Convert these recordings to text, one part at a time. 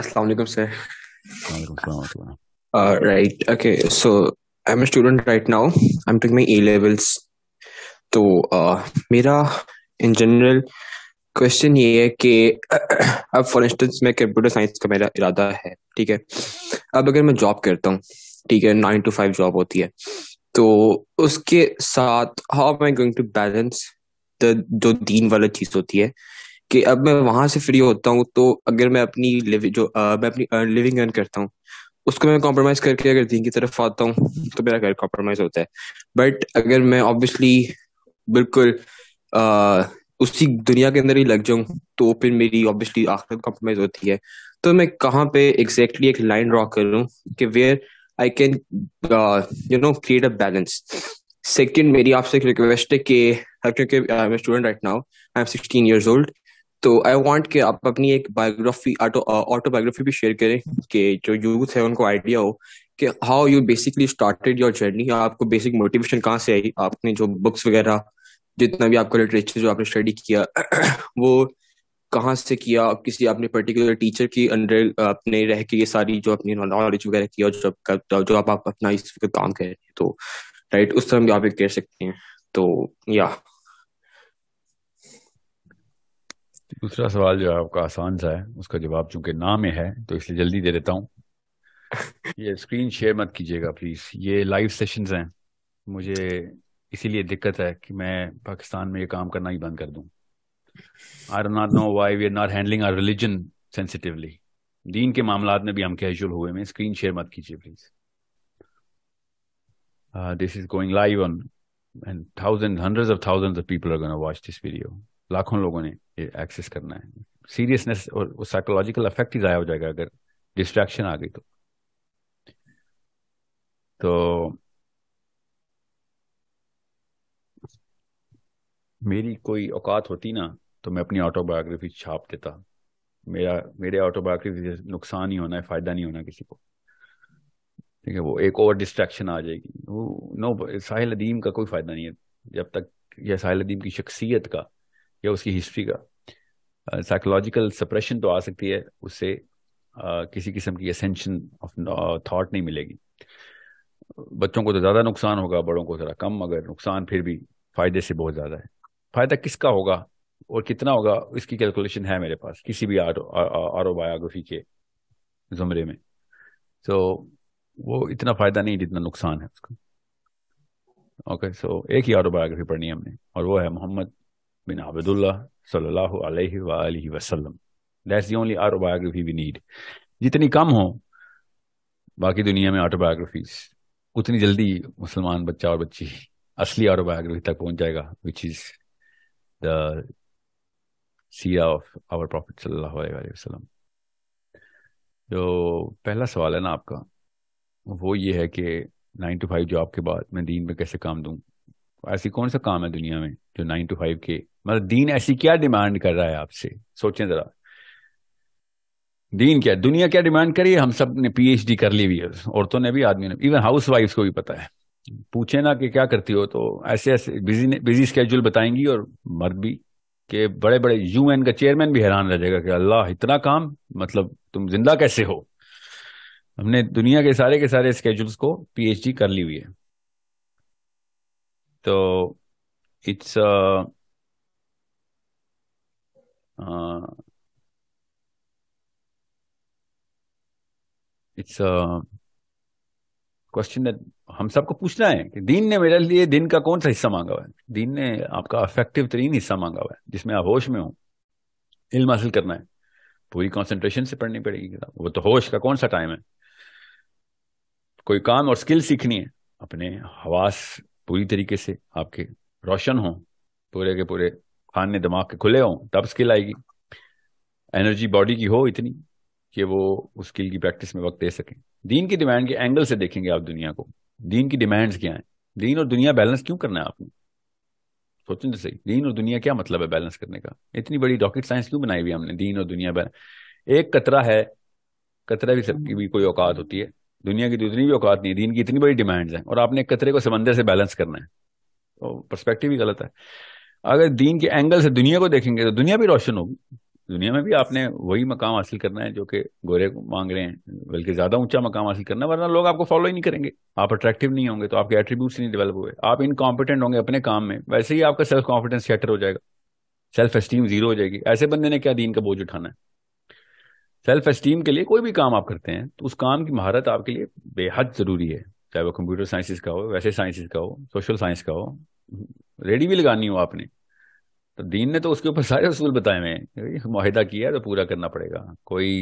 अस्सलाम वालेकुम sir uh, right okay so i'm a student right now i'm doing my a levels तो uh, मेरा in general question ये है कि अब फॉर इंस्टेंस मैं कंप्यूटर साइंस का मेरा इरादा है ठीक है अब अगर मैं जॉब करता हूँ ठीक है नाइन टू फाइव जॉब होती है तो उसके साथ how am I going to balance the जो दीन वाला चीज होती है कि अब मैं वहां से फ्री होता हूँ तो अगर मैं अपनी जो आ, मैं अपनी लिविंग अर्न करता हूँ उसको मैं कॉम्प्रोमाइज करके अगर दिन की तरफ आता हूँ तो मेरा घर कॉम्प्रोमाइज होता है बट अगर मैं ऑब्वियसली बिल्कुल आ, उसी दुनिया के अंदर ही लग जाऊं तो फिर मेरी ऑब्वियसली आखिर कॉम्प्रोमाइज होती है तो मैं कहाँ पे एग्जैक्टली exactly एक लाइन ड्रॉ करूँ कि where I can you know create a balance second मेरी आपसे एक रिक्वेस्ट है कि क्योंकि I am student right now I am sixteen years old तो आई वांट कि आप अपनी एक बायोग्राफी ऑटो ऑटोबायोग्राफी भी शेयर करें कि जो यूथ है उनको आइडिया हो कि how you basically started your journey आपको बेसिक मोटिवेशन कहाँ से आई आपने जो बुक्स वगैरह जितना भी आपका लिटरेचर जो आपने स्टडी किया वो कहाँ से किया किसी आपने पर्टिकुलर टीचर की अंडर अपने रह के ये सारी जो अपनी नॉलेज वगैरह किया और जो जो आप, आप अपना इस काम कर रहे हैं तो राइट उस तरह भी आप कर सकते हैं तो या दूसरा सवाल जो है आपका आसान सा है उसका जवाब चूंकि नाम में है तो इसलिए जल्दी दे देता हूँ ये स्क्रीन शेयर मत कीजिएगा प्लीज ये लाइव सेशन हैं मुझे इसीलिए दिक्कत है कि मैं पाकिस्तान में ये काम करना ही बंद कर दूं I do not know why we are not handling our religion sensitively दीन के मामला में भी हम कैजुअल हुए में स्क्रीन शेयर मत कीजिए please this is going live on and thousand hundred of thousand of people are gonna watch this video लाखों लोगों ने एक्सेस करना है सीरियसनेस और साइकोलॉजिकल इफेक्ट ही ज़ाया हो जाएगा अगर डिस्ट्रैक्शन आ गई तो तो मेरी कोई औकात होती ना तो मैं अपनी ऑटोबायोग्राफी छाप देता मेरा मेरे ऑटोबायोग्राफी से नुकसान ही होना है फायदा नहीं होना किसी को ठीक है वो एक ओवर डिस्ट्रैक्शन आ जाएगी वो नो साहिल अदीम का कोई फायदा नहीं है जब तक यह साहिल अदीम की शख्सियत का या उसकी हिस्ट्री का साइकोलॉजिकल uh, सप्रेशन तो आ सकती है उससे uh, किसी किस्म की असेंशन ऑफ थॉट नहीं मिलेगी बच्चों को तो ज़्यादा नुकसान होगा बड़ों को ज़रा कम मगर नुकसान फिर भी फ़ायदे से बहुत ज़्यादा है फ़ायदा किसका होगा और कितना होगा इसकी कैलकुलेशन है मेरे पास किसी भी आर बायोग्राफी के ज़ुमरे में तो वो इतना फ़ायदा नहीं जितना नुकसान है उसका ओके सो एक ही आर बायोग्राफी पढ़नी है हमने और वो है Muhammad bin Abdullah sallallahu alayhi wa alihi wasallam that's the only autobiography we need जितनी कम हो बाकी दुनिया में ऑटोबायोग्राफीज उतनी जल्दी मुसलमान बच्चा और बच्ची असली ऑटोबायोग्राफी तक पहुंच जाएगा which is the of our prophet सल्लल्लाहु अलैहि वसल्लम जो पहला सवाल है ना आपका वो ये है कि नाइन टू फाइव जॉब के बाद मैं दीन में कैसे काम दूँ ऐसी कौन सा काम है दुनिया में जो नाइन टू फाइव के मतलब दीन ऐसी क्या डिमांड कर रहा है आपसे सोचें जरा दीन क्या दुनिया क्या डिमांड करी हम सब ने पीएचडी कर ली हुई है औरतों ने भी आदमी ने इवन हाउस वाइफ को भी पता है पूछे ना कि क्या करती हो तो ऐसे ऐसे बिजी बिजी स्केड्यूल बताएंगी और मर्द भी कि बड़े बड़े यूएन का चेयरमैन भी हैरान रह जाएगा कि अल्लाह इतना काम मतलब तुम जिंदा कैसे हो हमने दुनिया के सारे के सारे स्केड्यूल्स को पीएचडी कर ली हुई है तो इट्स इट्स क्वेश्चन दैट हम सबको पूछना है कि दीन ने मेरे लिए दिन का कौन सा हिस्सा मांगा हुआ है दीन ने आपका अफेक्टिव तरीन हिस्सा मांगा हुआ है जिसमें आप होश में हो इल्म हासिल करना है पूरी कंसंट्रेशन से पढ़नी पड़ेगी किताब वो तो होश का कौन सा टाइम है कोई काम और स्किल सीखनी है अपने हवास पूरी तरीके से आपके रोशन हों पूरे के पूरे खाने दिमाग के खुले हों तब स्किल आएगी एनर्जी बॉडी की हो इतनी कि वो उस स्किल की प्रैक्टिस में वक्त दे सकें दीन की डिमांड के एंगल से देखेंगे आप दुनिया को दीन की डिमांड्स क्या हैं दीन और दुनिया बैलेंस क्यों करना है आपने सोचें तो सही दीन और दुनिया क्या मतलब है बैलेंस करने का इतनी बड़ी रॉकेट साइंस क्यों बनाई हुई हमने दीन और दुनिया बैलेंस एक कतरा है कतरा भी सबकी भी कोई औकात होती है दुनिया की जितनी तो भी औकात नहीं दीन की इतनी बड़ी डिमांड्स हैं और आपने कतरे को समंदर से बैलेंस करना है तो परस्पेक्टिव ही गलत है अगर दीन के एंगल से दुनिया को देखेंगे तो दुनिया भी रोशन होगी दुनिया में भी आपने वही मकाम हासिल करना है जो कि गोरे मांग रहे हैं बल्कि ज्यादा ऊंचा मकाम हासिल करना वरना लोग आपको फॉलो ही नहीं करेंगे आप अट्रैक्टिव नहीं होंगे तो आपके एट्रीब्यूट्स नहीं डेवलप हुए आप इनकॉम्पिटेंट होंगे अपने काम में वैसे ही आपका सेल्फ कॉन्फिडेंस सेटर हो जाएगा सेल्फ एस्टीम जीरो हो जाएगी ऐसे बंदे ने क्या दीन का बोझ उठाना है सेल्फ एस्टीम के लिए कोई भी काम आप करते हैं तो उस काम की महारत आपके लिए बेहद जरूरी है चाहे वो कंप्यूटर साइंसिस का हो वैसे साइंसिस का हो सोशल साइंस का हो रेडी भी लगानी हो आपने तो दीन ने तो उसके ऊपर सारे असूल बताए हुए हैं माहिदा किया है तो पूरा करना पड़ेगा कोई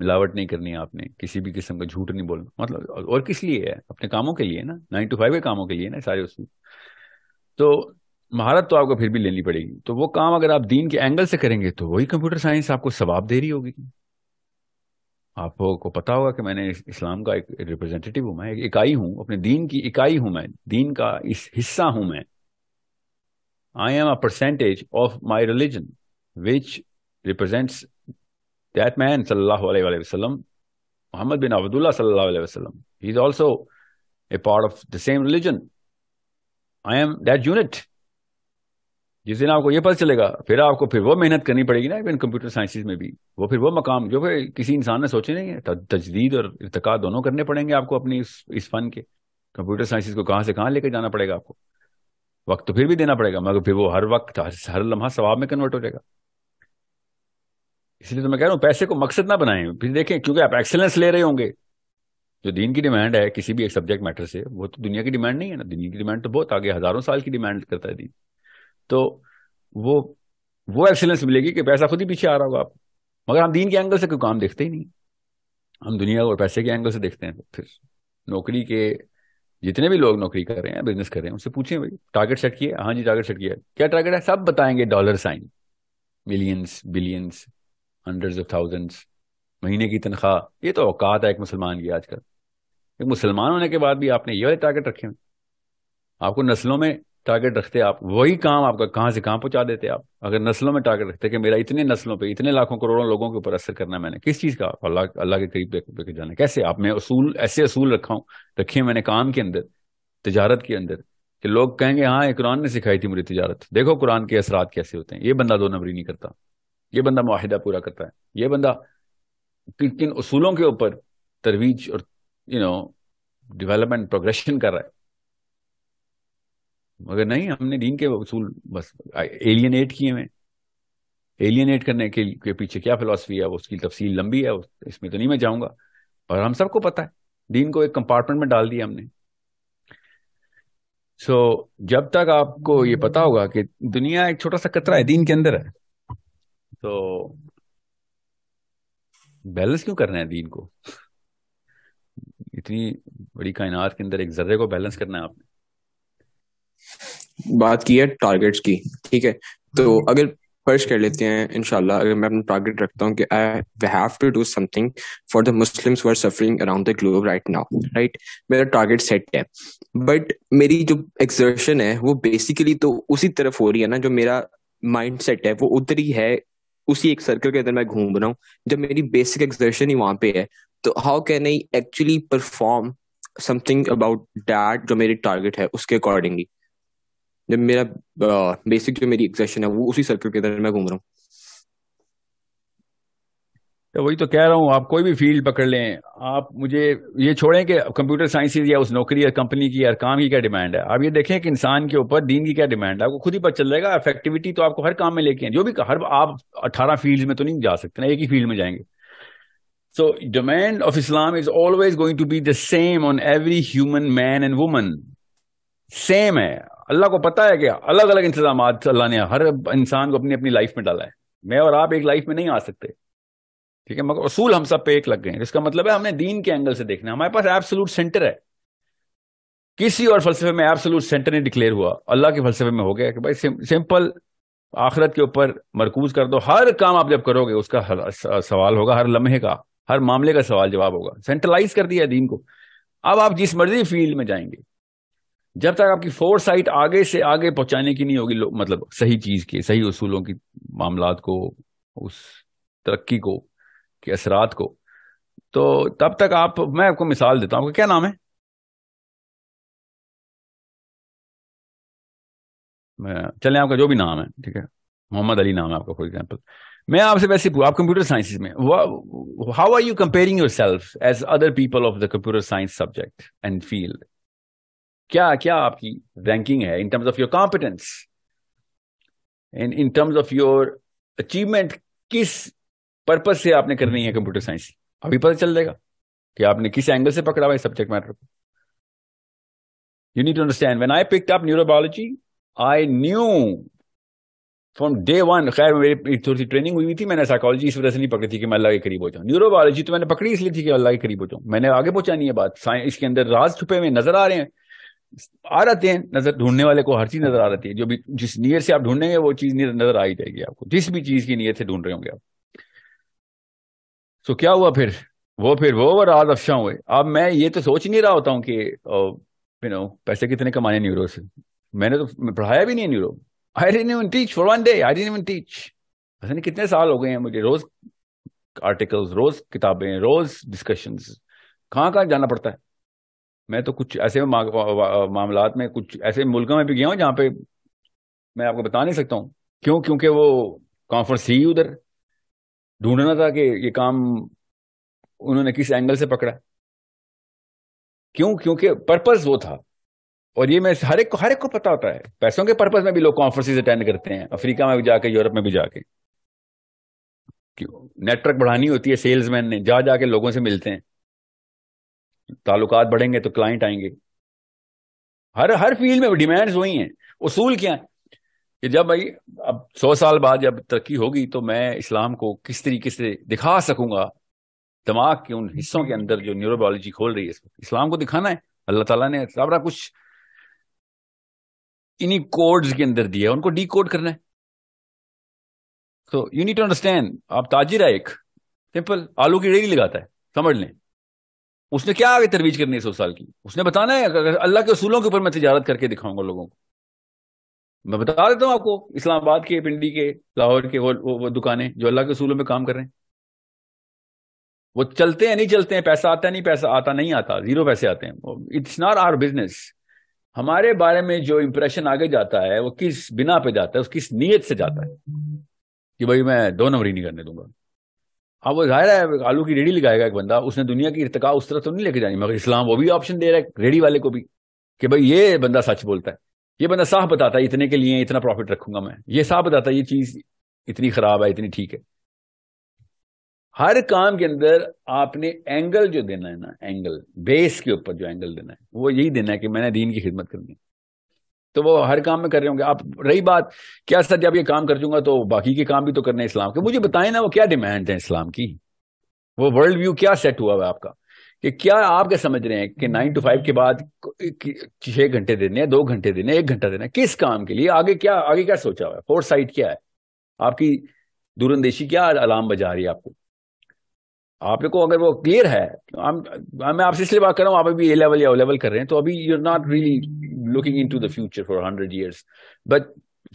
मिलावट नहीं करनी है आपने किसी भी किस्म का झूठ नहीं बोलना मतलब और किस लिए है अपने कामों के लिए ना नाइन टू फाइव के कामों के लिए ना सारे असूल तो महारत तो आपको फिर भी लेनी पड़ेगी तो वो काम अगर आप दीन के एंगल से करेंगे तो वही कंप्यूटर साइंस आपको सवाब दे रही होगी आपको पता होगा कि मैंने इस्लाम का एक रिप्रेजेंटेटिव हूं मैं एक इकाई हूं अपने दीन की इकाई हूं मैं दीन का इस हिस्सा हूं मैं I am a percentage of my religion which represents that man सल्लल्लाहु अलैहि वसल्लम मोहम्मद बिन अब्दुल्ला सल्लल्लाहु अलैहि वसल्लम he is also a part of the same religion I am that unit जिस दिन आपको ये पता चलेगा फिर आपको फिर वो मेहनत करनी पड़ेगी ना इवन कंप्यूटर साइंसिस में भी वो फिर वो मकाम जो फिर किसी इंसान ने सोचे नहीं है तजदीद और इरतका दोनों करने पड़ेंगे आपको अपनी इस, इस फन के कंप्यूटर साइंसिस को कहाँ से कहाँ लेकर जाना पड़ेगा आपको वक्त तो फिर भी देना पड़ेगा मगर फिर वो हर वक्त हर लम्हा स्वाब में कन्वर्ट हो जाएगा इसलिए तो मैं कह रहा हूँ पैसे को मकसद ना बनाएं फिर देखें क्योंकि आप एक्सेलेंस ले रहे होंगे जो दीन की डिमांड है किसी भी एक सब्जेक्ट मैटर से वो तो दुनिया की डिमांड नहीं है ना दुनिया की डिमांड तो बहुत आगे हजारों साल की डिमांड करता है दीन तो वो वो एक्सीलेंस मिलेगी कि पैसा खुद ही पीछे आ रहा होगा आप मगर हम दीन के एंगल से कोई काम देखते ही नहीं हम दुनिया और पैसे के एंगल से देखते हैं तो फिर नौकरी के जितने भी लोग नौकरी कर रहे हैं बिजनेस कर रहे हैं उनसे पूछे भाई टारगेट सेट किए हाँ जी टारगेट सेट किया क्या टारगेट है सब बताएंगे dollar sign millions billions hundreds of thousands महीने की तनख्वाह ये तो औकात है एक मुसलमान की आजकल एक मुसलमान होने के बाद भी आपने ये वाले टारगेट रखे हैं आपको नस्लों में टारगेट रखते आप वही काम आपका कहाँ से कहाँ पहुंचा देते आप अगर नस्लों में टारगेट रखते कि मेरा इतने नस्लों पे इतने लाखों करोड़ों लोगों के ऊपर असर करना मैंने किस चीज़ का अल्लाह अल्लाह के करीब लेके जाना कैसे आप मैं असूल ऐसे असूल रखा हूं रखे मैंने काम के अंदर तजारत के अंदर कि लोग कहेंगे हाँ ये कुरान ने सिखाई थी मुझे तजारत देखो कुरान के असरात कैसे होते हैं ये बंदा दो नंबरी नहीं करता ये बंदा माहिदा पूरा करता है ये बंदा किन किन असूलों के ऊपर तरवीज और यू नो डेवलपमेंट प्रोग्रेशन कर रहा है मगर नहीं हमने दीन के उसूल बस एलियनेट किए हुए एलियनेट करने के, के पीछे क्या फिलासफी है उसकी तफसील लंबी है इसमें तो नहीं मैं जाऊंगा और हम सबको पता है दीन को एक कंपार्टमेंट में डाल दिया हमने सो so, जब तक आपको ये पता होगा कि दुनिया एक छोटा सा कतरा है दीन के अंदर है तो बैलेंस क्यों करना है दीन को इतनी बड़ी कायनात के अंदर एक जर्रे को बैलेंस करना है आपने बात की है टारगेट्स की ठीक है तो हम्म। अगर फर्ज कर लेते हैं इनशाला अगर मैं अपना टारगेट रखता हूँ कि I have to do something for the Muslims were suffering around the globe right now right मेरा टारगेट सेट है बट मेरी जो एक्सर्शन है वो बेसिकली तो उसी तरफ हो रही है ना जो मेरा माइंड सेट है वो उधर ही है उसी एक सर्कल के अंदर मैं घूम रहा हूँ जब मेरी बेसिक एक्सर्शन ही वहां पे है तो how can I actually perform something about that जो मेरी टारगेट है उसके अकॉर्डिंगली जब मेरा बेसिक जो मेरी एक्सेशन है वो उसी सर्कल के अंदर मैं घूम रहा हूँ तो वही तो कह रहा हूँ आप कोई भी फील्ड पकड़ लें आप मुझे ये छोड़ें कि कंप्यूटर साइंस या उस नौकरी या कंपनी की या काम की क्या डिमांड है आप ये देखें कि इंसान के ऊपर दीन की क्या डिमांड है आपको खुद ही पता चल जाएगा इफेक्टिविटी तो आपको हर काम में लेके जो भी हर आप अट्ठारह फील्ड में तो नहीं जा सकते ना एक ही फील्ड में जाएंगे so demand of Islam is always going to be the same on every human man and woman same है अल्लाह को पता है क्या अलग अलग इंतजाम अल्लाह ने हर इंसान को अपनी अपनी लाइफ में डाला है मैं और आप एक लाइफ में नहीं आ सकते ठीक है मगर असूल हम सब पे एक लग गए इसका मतलब है हमने दीन के एंगल से देखना हमारे पास एब्सोलूट सेंटर है किसी और फलसफे में एब्सोलूट सेंटर नहीं डिक्लेयर हुआ अल्लाह के फलसफे में हो गया कि भाई सिंपल आखिरत के ऊपर मरकूज कर दो हर काम आप जब करोगे उसका सवाल होगा हर लम्हे का हर मामले का सवाल जवाब होगा सेंट्रलाइज कर दिया दीन को अब आप जिस मर्जी फील्ड में जाएंगे जब तक आपकी फोर साइट आगे से आगे पहुंचाने की नहीं होगी मतलब सही चीज के सही उसूलों की मामला को उस तरक्की को के असरात को तो तब तक आप मैं आपको मिसाल देता हूं क्या नाम है चले आपका जो भी नाम है ठीक है मोहम्मद अली नाम है आपका फॉर एग्जाम्पल मैं आपसे वैसे आप कंप्यूटर साइंसिस में how are you comparing your self as other people of the computer science subject and field क्या क्या आपकी रैंकिंग है in terms of your competence and in terms of your achievement किस पर्पज से आपने करनी है कंप्यूटर साइंस अभी पता चल जाएगा कि आपने किस एंगल से पकड़ा हुआ सब्जेक्ट मैटर को you need to understand when I pick up neurobiology I knew from day one खैर मेरी थोड़ी सी ट्रेनिंग हुई हुई थी मैंने साइकोलॉजी इस वजह से नहीं पकड़ी थी कि मैं अल्लाह के करीब हो जाऊं न्यूरोबायोलॉजी तो मैंने पकड़ी इसलिए थी कि अल्लाह के करीब हो जाऊं मैंने आगे पहुंचानी है बात साइंस इसके अंदर राज छुपे हुए नजर आ रहे हैं आ जाते हैं नजर ढूंढने वाले को हर चीज नजर आ जाती है जो भी जिस नियर से आप ढूंढेंगे वो चीज नजर आ ही जाएगी आपको जिस भी चीज की नियत से ढूंढ रहे होंगे आप सो तो क्या हुआ फिर वो फिर वो और आज अफशा हुए अब मैं ये तो सोच नहीं रहा होता हूँ कि यू नो पैसे कितने कमाने न्यूरो से मैंने तो पढ़ाया भी नहीं neuro I didn't even teach for one day I didn't even teach पता नहीं कितने साल हो गए हैं मुझे रोज आर्टिकल्स रोज किताबें रोज डिस्कशंस कहाँ कहाँ जाना पड़ता है मैं तो कुछ ऐसे मामला में कुछ ऐसे मुल्कों में भी गया हूँ जहाँ पे मैं आपको बता नहीं सकता हूँ क्यों क्योंकि वो कॉन्फ्रेंस ही उधर ढूंढना था कि ये काम उन्होंने किस एंगल से पकड़ा क्यों क्योंकि पर्पस वो था और ये मैं हर एक को हर एक को पता होता है पैसों के पर्पस में भी लोग कॉन्फ्रेंसिस अटेंड करते हैं अफ्रीका में भी जाके यूरोप में भी जाके क्यों नेटवर्क बढ़ानी होती है सेल्समैन ने जा जाके लोगों से मिलते हैं ताल्लुकात बढ़ेंगे तो क्लाइंट आएंगे हर हर फील्ड में डिमांड्स वही हैं उसूल क्या है कि जब भाई अब सौ साल बाद जब तरक्की होगी तो मैं इस्लाम को किस तरीके से दिखा सकूंगा दिमाग के उन हिस्सों के अंदर जो न्यूरोबायोलॉजी खोल रही है इस्लाम को दिखाना है अल्लाह ताला ने सबरा कुछ इन्हीं कोड्स के अंदर दिया उनको डी कोड करना है तो यू नीड टू अंडरस्टैंड आप ताजिर है एक सिंपल आलू की रेड़ी लगाता है समझ लें उसने क्या आगे तरवीज करनी है सौ साल की उसने बताना है अल्लाह के असूलों के ऊपर मैं तजारत करके दिखाऊंगा लोगों को मैं बता देता हूँ आपको इस्लामाबाद के पिंडी के लाहौर के वो, वो, वो दुकानें जो अल्लाह के असूलों में काम कर रहे हैं वो चलते हैं नहीं चलते हैं पैसा आता है नहीं पैसा आता नहीं आता जीरो पैसे आते हैं इट्स नॉट आवर बिजनेस हमारे बारे में जो इंप्रेशन आगे जाता है वो किस बिना पे जाता है उस किस नीयत से जाता है कि भाई मैं दो नंबरी नहीं करने दूंगा अब वो जाहिर है आलू की रेडी लगाएगा एक बंदा उसने दुनिया की इरतका उस तरह तो नहीं लेके जानी मगर इस्लाम वो भी ऑप्शन दे रहा है रेडी वाले को भी कि भाई ये बंदा सच बोलता है ये बंदा साफ बताता है इतने के लिए इतना प्रॉफिट रखूंगा मैं ये साफ बताता है ये चीज इतनी खराब है इतनी ठीक है हर काम के अंदर आपने एंगल जो देना है ना एंगल बेस के ऊपर जो एंगल देना है वो यही देना है कि मैंने दीन की खिदमत करनी है तो वो हर काम में कर रहे होंगे आप रही बात क्या सर जब ये काम कर दूंगा तो बाकी के काम भी तो करने इस्लाम के मुझे बताएं ना वो क्या डिमांड है इस्लाम की वो वर्ल्ड व्यू क्या सेट हुआ है आपका कि क्या आप क्या समझ रहे हैं कि नाइन टू फाइव के बाद छह घंटे देने हैं दो घंटे देने एक घंटा देना किस काम के लिए आगे क्या आगे क्या सोचा हुआ है फोर साइड क्या है आपकी दूरंदेशी क्या अलार्म बजा रही है आपको आप को अगर वो क्लियर है तो आम, मैं आपसे इसलिए बात कर रहा हूँ आप अभी ए लेवल या ओ लेवल कर रहे हैं तो अभी you are not really looking in to the future for hundred years but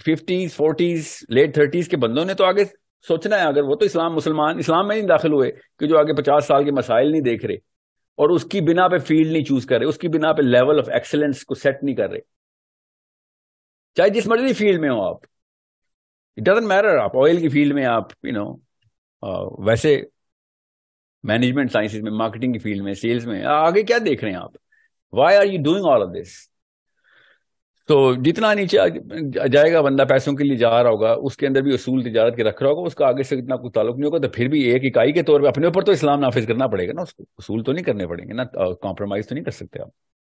fifties forties late thirties के बंदों ने तो आगे सोचना है अगर वो तो इस्लाम मुसलमान इस्लाम में नहीं दाखिल हुए कि जो आगे पचास साल के मसाइल नहीं देख रहे और उसकी बिना पे फील्ड नहीं चूज कर रहे उसकी बिना पे लेवल ऑफ एक्सलेंस को सेट नहीं कर रहे चाहे जिस मर्जी फील्ड में हो आप इट ड मैटर आप ऑयल की फील्ड में आप यू you नो know, वैसे मैनेजमेंट साइंसिस में मार्केटिंग की फील्ड में सेल्स में आगे क्या देख रहे हैं आप why are you doing all of this तो जितना नीचे जाएगा बंदा पैसों के लिए जा रहा होगा उसके अंदर भी असूल तजारत के रख रहा होगा उसका आगे से इतना कुछ ताल्लुक नहीं होगा तो फिर भी एक इकाई के तौर पर अपने ऊपर तो इस्लाम नाफिज करना पड़ेगा ना उसको उसूल तो नहीं करने पड़ेंगे ना कॉम्प्रोमाइज तो नहीं कर सकते आप